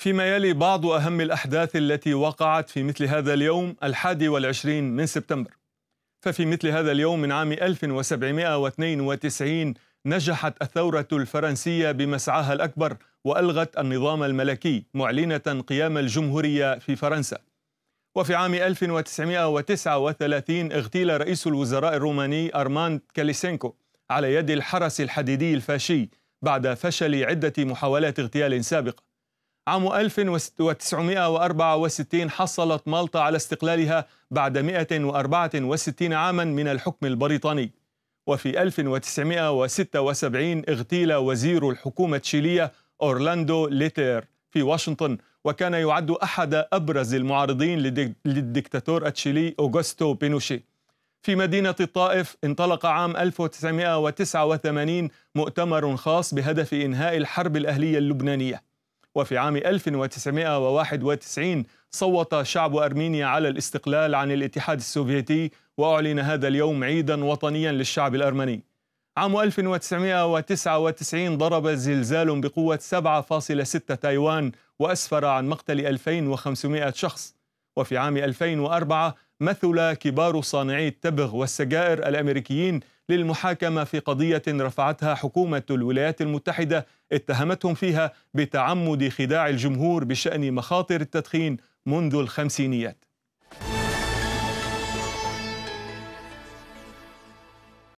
فيما يلي بعض أهم الأحداث التي وقعت في مثل هذا اليوم الحادي والعشرين من سبتمبر ففي مثل هذا اليوم من عام 1792 نجحت الثورة الفرنسية بمسعاها الأكبر وألغت النظام الملكي معلنة قيام الجمهورية في فرنسا وفي عام 1939 اغتيل رئيس الوزراء الروماني أرماند كاليسينكو على يد الحرس الحديدي الفاشي بعد فشل عدة محاولات اغتيال سابقة عام 1964 حصلت مالطا على استقلالها بعد 164 عاما من الحكم البريطاني وفي 1976 اغتيل وزير الحكومة التشيلية أورلاندو ليتير في واشنطن وكان يعد أحد أبرز المعارضين للدكتاتور التشيلي أوغوستو بينوشي في مدينة الطائف انطلق عام 1989 مؤتمر خاص بهدف إنهاء الحرب الأهلية اللبنانية وفي عام 1991 صوت شعب أرمينيا على الاستقلال عن الاتحاد السوفيتي وأعلن هذا اليوم عيدا وطنيا للشعب الأرمني عام 1999 ضرب زلزال بقوة 7.6 تايوان وأسفر عن مقتل 2500 شخص وفي عام 2004 مثل كبار صانعي التبغ والسجائر الأمريكيين للمحاكمة في قضية رفعتها حكومة الولايات المتحدة اتهمتهم فيها بتعمد خداع الجمهور بشأن مخاطر التدخين منذ الخمسينيات